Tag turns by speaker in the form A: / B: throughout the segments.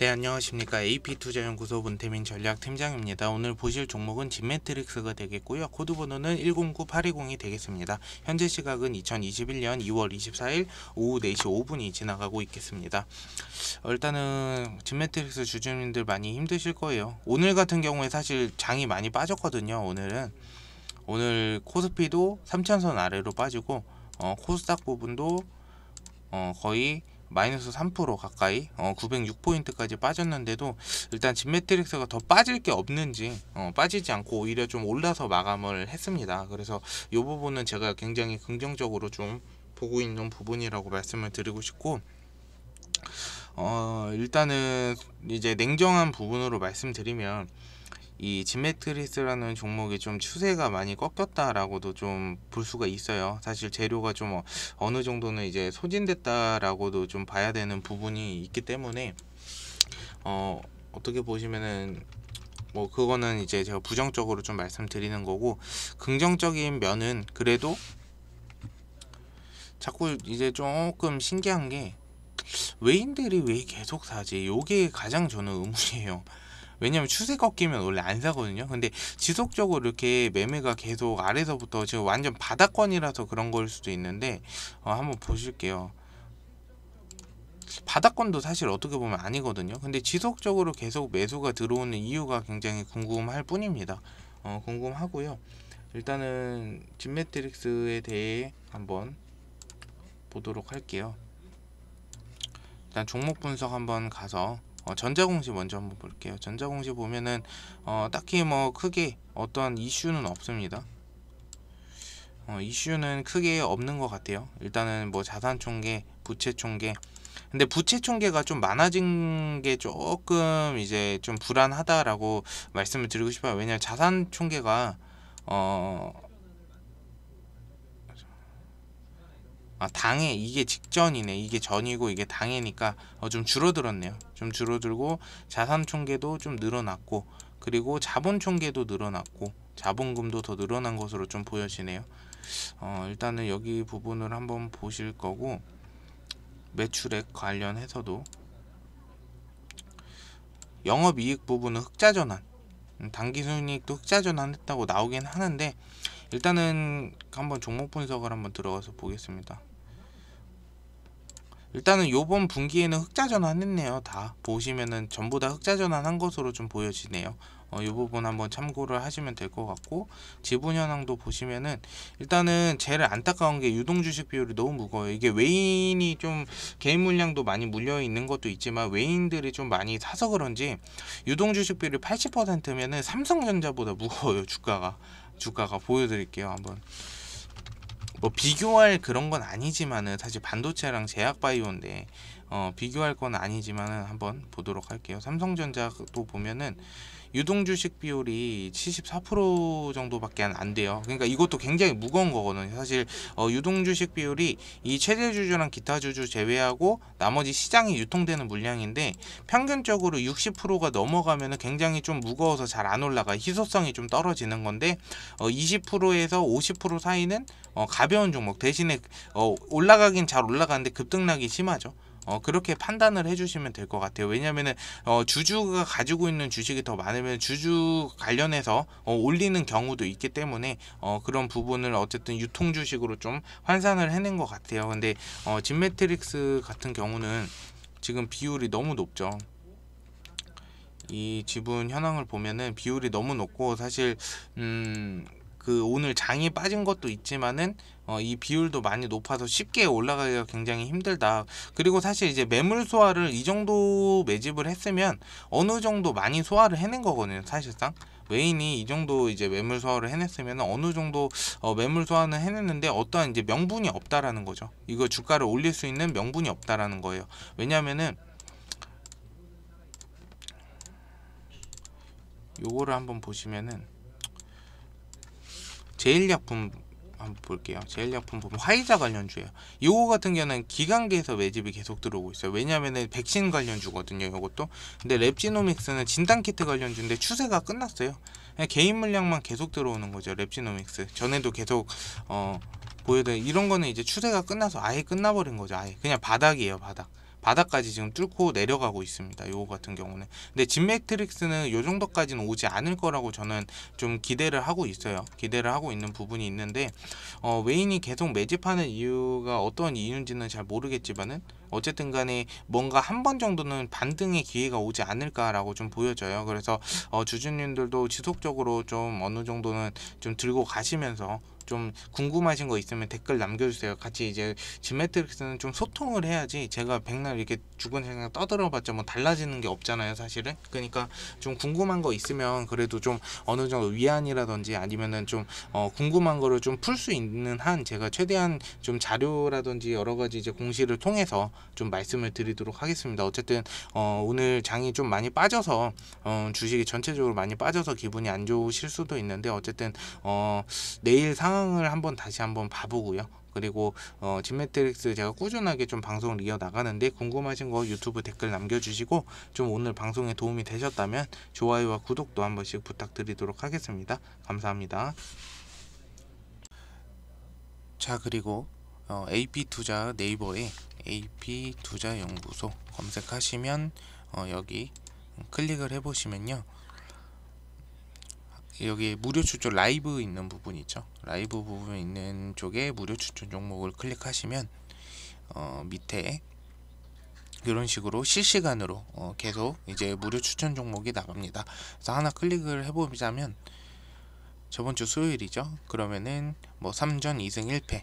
A: 네 안녕하십니까 AP투자연구소 문태민 전략팀장입니다. 오늘 보실 종목은 진메트릭스가 되겠고요. 코드번호는 109820이 되겠습니다. 현재 시각은 2021년 2월 24일 오후 4시 5분이 지나가고 있겠습니다. 어, 일단은 진메트릭스 주주님들 많이 힘드실 거예요. 오늘 같은 경우에 사실 장이 많이 빠졌거든요. 오늘은 오늘 코스피도 3천선 아래로 빠지고 어, 코스닥 부분도 어, 거의 마이너스 3% 가까이 어, 906포인트까지 빠졌는데도 일단 진메트릭스가더 빠질 게 없는지 어, 빠지지 않고 오히려 좀 올라서 마감을 했습니다. 그래서 이 부분은 제가 굉장히 긍정적으로 좀 보고 있는 부분이라고 말씀을 드리고 싶고 어, 일단은 이제 냉정한 부분으로 말씀드리면 이 진매트리스라는 종목이 좀 추세가 많이 꺾였다라고도 좀 볼 수가 있어요. 사실 재료가 좀 어, 어느 정도는 이제 소진됐다라고도 좀 봐야 되는 부분이 있기 때문에 어 어떻게 보시면은 뭐 그거는 이제 제가 부정적으로 좀 말씀드리는 거고 긍정적인 면은 그래도 자꾸 이제 조금 신기한 게 외인들이 왜 계속 사지? 요게 가장 저는 의문이에요. 왜냐면 추세 꺾이면 원래 안 사거든요 근데 지속적으로 이렇게 매매가 계속 아래서부터 지금 완전 바닥권이라서 그런 걸 수도 있는데 어, 한번 보실게요 바닥권도 사실 어떻게 보면 아니거든요 근데 지속적으로 계속 매수가 들어오는 이유가 굉장히 궁금할 뿐입니다 어, 궁금하고요 일단은 진매트릭스에 대해 한번 보도록 할게요 일단 종목 분석 한번 가서 어, 전자공시 먼저 한번 볼게요 전자공시 보면은 어, 딱히 뭐 크게 어떠 이슈는 없습니다 어, 이슈는 크게 없는 것 같아요 일단은 뭐 자산총계 부채총계 근데 부채총계가 좀 많아진 게 조금 이제 좀 불안하다라고 말씀을 드리고 싶어요 왜냐면 자산총계가 어 아, 당해 이게 직전이네 이게 전이고 이게 당해니까 어, 좀 줄어들었네요 좀 줄어들고 자산 총계도 좀 늘어났고 그리고 자본 총계도 늘어났고 자본금도 더 늘어난 것으로 좀 보여지네요 어, 일단은 여기 부분을 한번 보실 거고 매출액 관련해서도 영업이익 부분은 흑자전환 음, 단기순이익도 흑자전환 했다고 나오긴 하는데 일단은 한번 종목 분석을 한번 들어가서 보겠습니다 일단은 요번 분기에는 흑자 전환했네요. 다 보시면은 전부 다 흑자 전환한 것으로 좀 보여지네요. 어, 요 부분 한번 참고를 하시면 될 것 같고 지분 현황도 보시면은 일단은 제일 안타까운 게 유동 주식 비율이 너무 무거워요. 이게 외인이 좀 개인 물량도 많이 물려 있는 것도 있지만 외인들이 좀 많이 사서 그런지 유동 주식 비율이 80%면은 삼성전자보다 무거워요 주가가 주가가 보여드릴게요 한번. 뭐 비교할 그런 건 아니지만은 사실 반도체랑 제약바이오인데 어, 비교할 건 아니지만은 한번 보도록 할게요. 삼성전자도 보면은 유동 주식 비율이 74% 정도밖에 안 돼요. 그러니까 이것도 굉장히 무거운 거거든요. 사실 어, 유동 주식 비율이 이 최대 주주랑 기타 주주 제외하고 나머지 시장이 유통되는 물량인데 평균적으로 60%가 넘어가면 굉장히 좀 무거워서 잘 안 올라가 희소성이 좀 떨어지는 건데 어, 20%에서 50% 사이는 어, 가벼운 종목 대신에 어, 올라가긴 잘 올라가는데 급등락이 심하죠. 어, 그렇게 판단을 해주시면 될 것 같아요. 왜냐면은 어, 주주가 가지고 있는 주식이 더 많으면 주주 관련해서 어, 올리는 경우도 있기 때문에 어, 그런 부분을 어쨌든 유통 주식으로 좀 환산을 해낸 것 같아요. 근데 어, 진매트릭스 같은 경우는 지금 비율이 너무 높죠. 이 지분 현황을 보면은 비율이 너무 높고 사실 음그 오늘 장이 빠진 것도 있지만은 어, 이 비율도 많이 높아서 쉽게 올라가기가 굉장히 힘들다. 그리고 사실 이제 매물 소화를 이 정도 매집을 했으면 어느 정도 많이 소화를 해낸 거거든요. 사실상. 외인이 이 정도 이제 매물 소화를 해냈으면 어느 정도 어, 매물 소화는 해냈는데 어떠한 이제 명분이 없다라는 거죠. 이거 주가를 올릴 수 있는 명분이 없다라는 거예요. 왜냐면은 요거를 한번 보시면은 제일약품 한번 볼게요. 제일약품 보면 화이자 관련주예요. 요거 같은 경우는 기관계에서 매집이 계속 들어오고 있어요. 왜냐하면 백신 관련주거든요. 요것도. 근데 랩지노믹스는 진단키트 관련주인데 추세가 끝났어요. 개인 물량만 계속 들어오는 거죠. 랩지노믹스. 전에도 계속 어 보여드린 이런 거는 이제 추세가 끝나서 아예 끝나버린 거죠. 아예 그냥 바닥이에요. 바닥. 바닥까지 지금 뚫고 내려가고 있습니다. 요거 같은 경우는. 근데 진 매트릭스는 요 정도까지는 오지 않을 거라고 저는 좀 기대를 하고 있어요. 기대를 하고 있는 부분이 있는데 어, 웨인이 계속 매집하는 이유가 어떤 이유인지는 잘 모르겠지만은 어쨌든 간에 뭔가 한 번 정도는 반등의 기회가 오지 않을까라고 좀 보여져요. 그래서 어, 주주님들도 지속적으로 좀 어느 정도는 좀 들고 가시면서 좀 궁금하신 거 있으면 댓글 남겨주세요. 같이 이제 지메트릭스는 좀 소통을 해야지 제가 백날 이렇게 죽은 생각 떠들어봤자 뭐 달라지는 게 없잖아요, 사실은. 그러니까 좀 궁금한 거 있으면 그래도 좀 어느 정도 위안이라든지 아니면은 좀 어 궁금한 거를 좀 풀 수 있는 한 제가 최대한 좀 자료라든지 여러 가지 이제 공시를 통해서 좀 말씀을 드리도록 하겠습니다. 어쨌든 어 오늘 장이 좀 많이 빠져서 어 주식이 전체적으로 많이 빠져서 기분이 안 좋으실 수도 있는데 어쨌든 어 내일 상황 상황을 한번 다시 한번 봐보고요. 그리고 어, 진메트릭스 제가 꾸준하게 좀 방송을 이어나가는데 궁금하신 거 유튜브 댓글 남겨주시고 좀 오늘 방송에 도움이 되셨다면 좋아요와 구독도 한 번씩 부탁드리도록 하겠습니다. 감사합니다. 자 그리고 어, AP투자 네이버에 AP투자연구소 검색하시면 어, 여기 클릭을 해보시면요. 예, 여기 무료 추천 라이브 있는 부분 있죠 라이브 부분 있는 쪽에 무료 추천 종목을 클릭하시면 어, 밑에 이런 식으로 실시간으로 어, 계속 이제 무료 추천 종목이 나갑니다 그래서 하나 클릭을 해보자면 저번 주 수요일이죠 그러면은 뭐 3전 2승 1패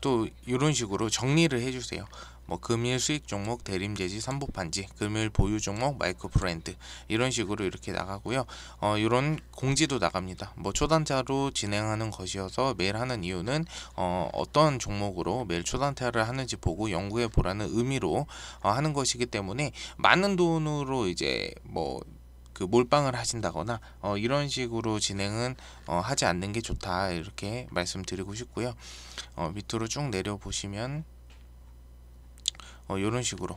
A: 또 이런 식으로 정리를 해주세요. 뭐 금일 수익 종목 대림 재지 삼보 판지 금일 보유 종목 마이크 브랜드 이런 식으로 이렇게 나가고요 어 이런 공지도 나갑니다 뭐 초단타로 진행하는 것이어서 매일 하는 이유는 어 어떤 종목으로 매일 초단타를 하는지 보고 연구해 보라는 의미로 어 하는 것이기 때문에 많은 돈으로 이제 뭐그 몰빵을 하신다거나 어, 이런 식으로 진행은 어, 하지 않는 게 좋다 이렇게 말씀드리고 싶고요. 어, 밑으로 쭉 내려 보시면 어, 이런 식으로